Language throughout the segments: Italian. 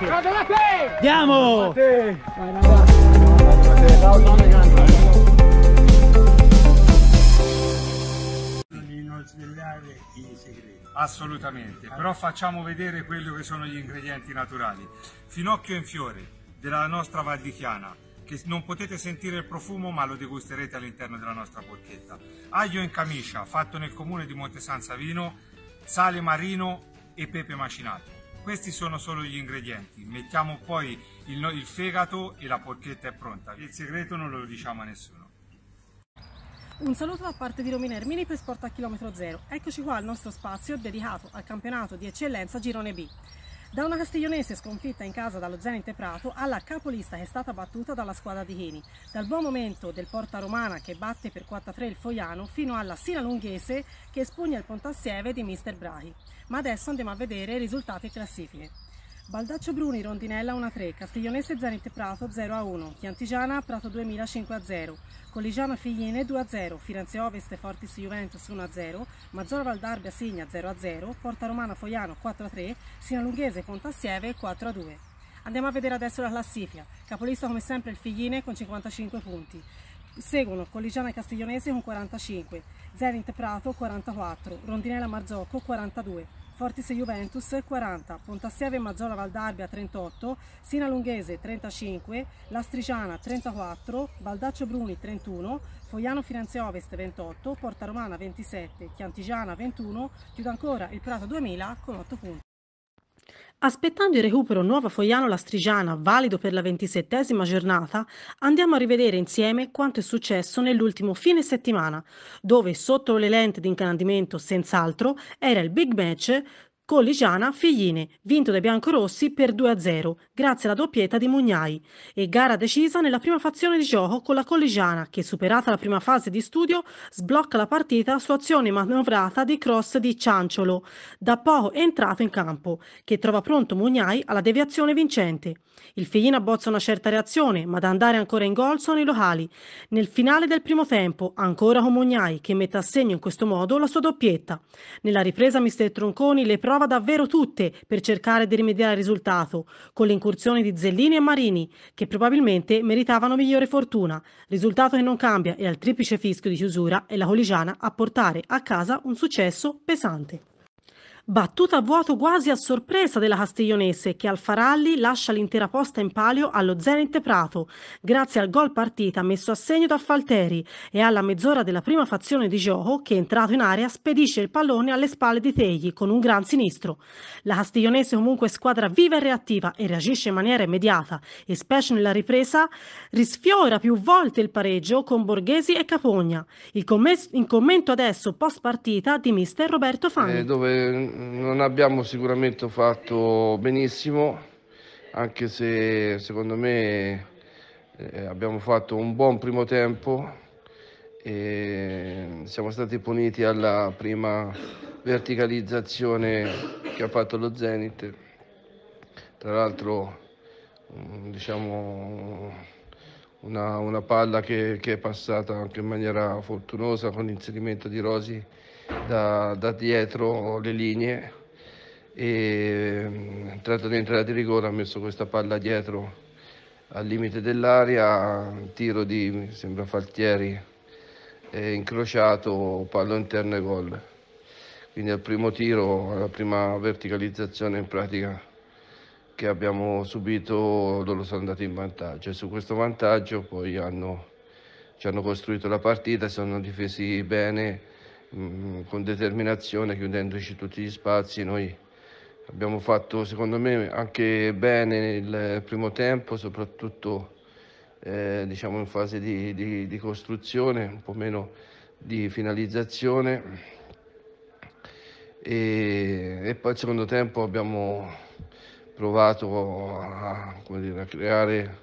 Andiamo! Non Non svegliare i segreti. Assolutamente, però facciamo vedere quello che sono gli ingredienti naturali. Finocchio in fiore della nostra Valdichiana, che non potete sentire il profumo ma lo degusterete all'interno della nostra porchetta. Aglio in camicia, fatto nel comune di Monte San Savino, sale marino e pepe macinato. Questi sono solo gli ingredienti, mettiamo poi il, il fegato e la porchetta è pronta. Il segreto non lo diciamo a nessuno. Un saluto da parte di Romina Ermini per Sport a Chilometro Zero. Eccoci qua al nostro spazio dedicato al campionato di eccellenza Girone B. Da una castiglionese sconfitta in casa dallo Zenit Prato alla capolista che è stata battuta dalla squadra di Cheni. Dal buon momento del Porta Romana che batte per 4-3 il Foiano fino alla Sina Lunghese che espugna il Pontassieve di Mr. Brahi. Ma adesso andiamo a vedere i risultati e classifiche. Baldaccio Bruni, Rondinella 1-3, Castiglionese Zanette Prato 0-1, Chiantigiana Prato 2000 5-0, Colligiano Figline 2-0, Firenze Ovest Fortis Juventus 1-0, Mazzora Valdarbia Signa 0-0, Porta Romana Foiano 4-3, Sinalunghese Pontassieve 4-2. Andiamo a vedere adesso la classifica, capolista come sempre il Figline con 55 punti, seguono Colligiana e Castiglionese con 45, Zenit Prato 44, Rondinella Marzocco 42. Fortis Juventus 40, Pontassieve Maggiola Valdarbia 38, Sina Lunghese 35, Lastriciana 34, Baldaccio Bruni 31, Fogliano Firenze Ovest 28, Porta Romana 27, Chiantigiana 21, chiudo ancora il Prato 2000 con 8 punti. Aspettando il recupero Nuova Foiano Lastrigiana, valido per la ventisettesima giornata, andiamo a rivedere insieme quanto è successo nell'ultimo fine settimana, dove sotto le lenti di incanandimento, senz'altro era il big match con Ligiana Figline, vinto dai biancorossi per 2-0, grazie alla doppietta di Mugnai, e gara decisa nella prima fazione di gioco con la Colligiana, che superata la prima fase di studio, sblocca la partita su azione manovrata di cross di Cianciolo, da poco entrato in campo, che trova pronto Mugnai alla deviazione vincente. Il Figline abbozza una certa reazione, ma da andare ancora in gol sono i locali. Nel finale del primo tempo, ancora con Mugnai, che mette a segno in questo modo la sua doppietta. Nella ripresa mister Tronconi le prove prova davvero tutte per cercare di rimediare al risultato, con le incursioni di Zellini e Marini, che probabilmente meritavano migliore fortuna, risultato che non cambia e al triplice fischio di chiusura è la Coligiana a portare a casa un successo pesante. Battuta a vuoto quasi a sorpresa della Castiglionese che al Faralli lascia l'intera posta in palio allo Zenit Prato, grazie al gol partita messo a segno da Falteri e alla mezz'ora della prima fazione di gioco che entrato in area spedisce il pallone alle spalle di Tegli con un gran sinistro. La Castiglionese comunque squadra viva e reattiva e reagisce in maniera immediata e specie nella ripresa risfiora più volte il pareggio con Borghesi e Capogna. Il, commento adesso post partita di mister Roberto Fanni. Eh, dove non abbiamo sicuramente fatto benissimo, anche se secondo me eh, abbiamo fatto un buon primo tempo e siamo stati puniti alla prima verticalizzazione che ha fatto lo Zenit. Tra l'altro mm, diciamo una, una palla che, che, è passata anche in maniera fortunosa con l'inserimento di Rosi da, da dietro le linee e mm, entrato dentro di rigore ha messo questa palla dietro al limite dell'area, tiro di, mi sembra Faltieri, incrociato, palla interna e gol. Quindi al primo tiro, alla prima verticalizzazione in pratica che abbiamo subito loro sono andati in vantaggio e su questo vantaggio poi hanno, ci hanno costruito la partita, si sono difesi bene Mm, con determinazione, chiudendoci tutti gli spazi. Noi abbiamo fatto, secondo me, anche bene nel primo tempo, soprattutto eh, diciamo in fase di, di, di, costruzione, un po' meno di finalizzazione. E, e poi al secondo tempo abbiamo provato a, dire, a creare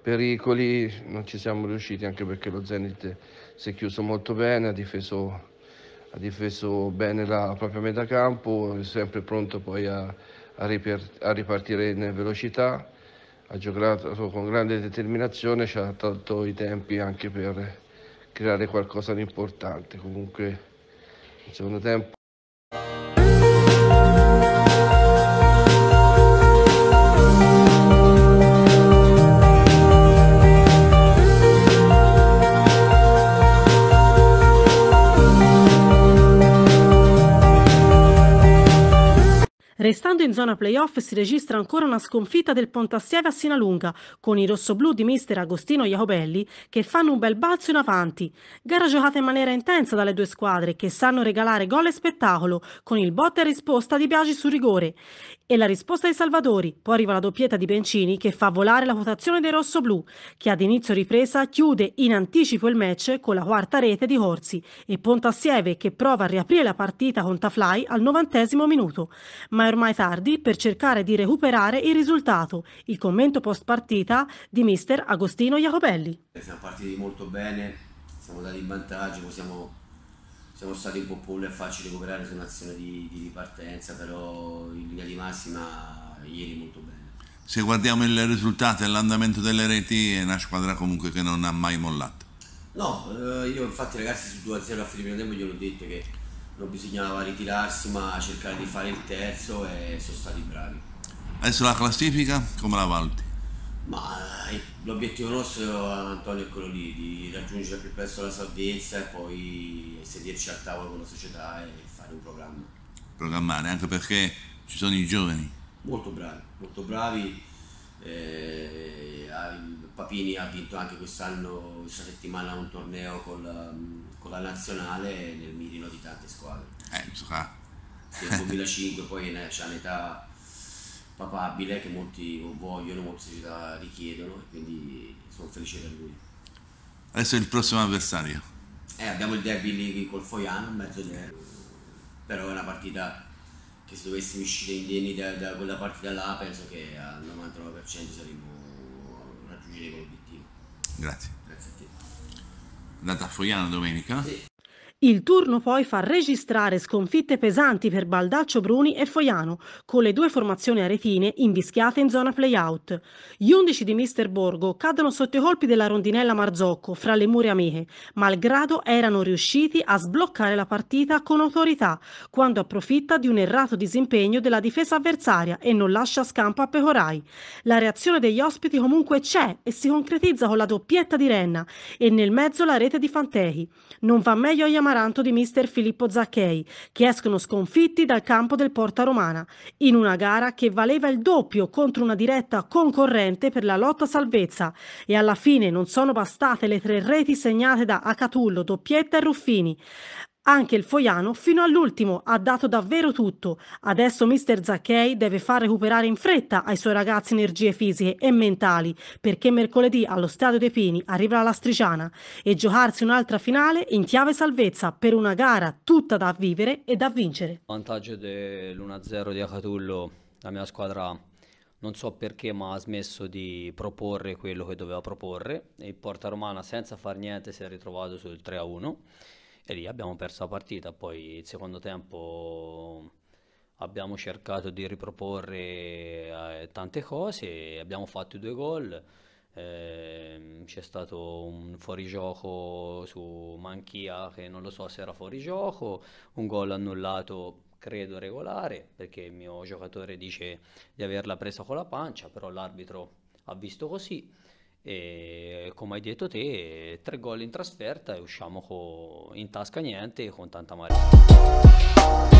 pericoli, non ci siamo riusciti anche perché lo Zenit si è chiuso molto bene, ha difeso ha difeso bene la propria metà campo, sempre pronto poi a, a ripartire in velocità, ha giocato con grande determinazione, ci ha tolto i tempi anche per creare qualcosa di importante. Comunque, il secondo tempo Restando in zona playoff si registra ancora una sconfitta del Pontassieve a Sinalunga con i rossoblù di mister Agostino Iacobelli che fanno un bel balzo in avanti. Gara giocata in maniera intensa dalle due squadre che sanno regalare gol e spettacolo con il botta e risposta di Biagi su rigore e la risposta dei Salvadori. Poi arriva la doppietta di Bencini che fa volare la quotazione dei rossoblù che ad inizio ripresa chiude in anticipo il match con la quarta rete di Corsi e Pontassieve che prova a riaprire la partita con Tafly al novantesimo minuto. Ma è ormai tardi tardi per cercare di recuperare il risultato. Il commento post partita di mister Agostino Jacopelli. Siamo partiti molto bene, siamo dati in vantaggio, siamo, siamo stati un po' pollo, è facile recuperare su un'azione di, di ripartenza, però in linea di massima ieri molto bene. Se guardiamo il risultato e l'andamento delle reti è una squadra comunque che non ha mai mollato. No, eh, io infatti ragazzi su 2-0 a fine primo tempo gli ho detto che non bisognava ritirarsi ma cercare di fare il terzo e sono stati bravi. Adesso la classifica come la valuti? Ma eh, l'obiettivo nostro Antonio è quello lì, di raggiungere più presto la salvezza e poi sederci al tavolo con la società e fare un programma. Programmare, anche perché ci sono i giovani. Molto bravi, molto bravi eh, Papini ha vinto anche quest'anno, questa settimana, un torneo con la, mm, con la nazionale nel mirino di tante squadre. Eh, già. Nel 2005 poi c'è un'età papabile che molti vogliono, molte società richiedono e quindi sono felice per lui. Adesso il prossimo avversario. Eh, abbiamo il derby lì col Foiano, mezzo derby, però è una partita che se dovessimo uscire indenni da, da quella partita là penso che al 99% saremmo raggiungere l'obiettivo. Grazie. Grazie a te. andata a Foiano domenica? Sì. Il turno poi fa registrare sconfitte pesanti per Baldaccio Bruni e Foiano, con le due formazioni aretine invischiate in zona play-out. Gli undici di Mister Borgo cadono sotto i colpi della rondinella Marzocco fra le mura amiche, malgrado erano riusciti a sbloccare la partita con autorità, quando approfitta di un errato disimpegno della difesa avversaria e non lascia scampo a Pecorai. La reazione degli ospiti comunque c'è e si concretizza con la doppietta di Renna e nel mezzo la rete di Fantehi. Non va meglio a Yamari l'amaranto di mister Filippo Zacchei, che escono sconfitti dal campo del Porta Romana, in una gara che valeva il doppio contro una diretta concorrente per la lotta salvezza e alla fine non sono bastate le tre reti segnate da Acatullo, doppietta e Ruffini. Anche il Foiano fino all'ultimo ha dato davvero tutto. Adesso mister Zacchei deve far recuperare in fretta ai suoi ragazzi energie fisiche e mentali perché mercoledì allo Stadio dei Pini arriverà la Striciana e giocarsi un'altra finale in chiave salvezza per una gara tutta da vivere e da vincere. Il vantaggio dell'1-0 di Acatullo, la mia squadra non so perché ma ha smesso di proporre quello che doveva proporre e il Porta Romana senza far niente si è ritrovato sul 3-1 e lì abbiamo perso la partita. Poi il secondo tempo abbiamo cercato di riproporre eh, tante cose, abbiamo fatto due gol. Ehm, c'è stato un fuorigioco su Manchia che non lo so se era fuorigioco, un gol annullato credo regolare perché il mio giocatore dice di averla presa con la pancia, però l'arbitro ha visto così e come hai detto te tre gol in trasferta e usciamo co- in tasca niente con tanta marea.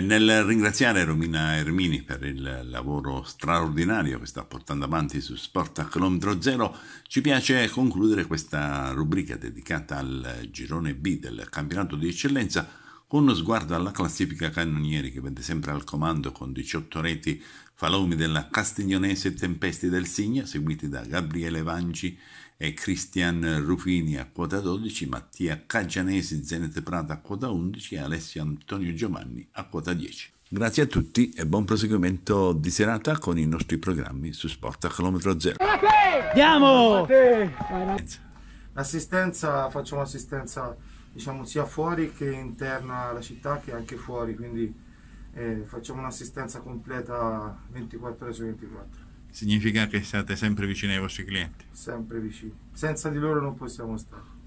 nel ringraziare Romina Ermini per il lavoro straordinario che sta portando avanti su Sport a Chilometro Zero, ci piace concludere questa rubrica dedicata al girone B del campionato di eccellenza con uno sguardo alla classifica cannonieri che vede sempre al comando con 18 reti Falomi della Castiglionese e Tempesti del Signa, seguiti da Gabriele Vanci e Cristian Rufini a quota 12, Mattia Caggianesi, Zenete Prata a quota 11 e Alessio Antonio Giovanni a quota 10. Grazie a tutti e buon proseguimento di serata con i nostri programmi su Sport a Chilometro Zero. Andiamo! Assistenza, facciamo assistenza diciamo, sia fuori che interna alla città che anche fuori, quindi eh, facciamo un'assistenza completa 24 ore su 24. Significa che state sempre vicini ai vostri clienti? Sempre vicini, senza di loro non possiamo stare.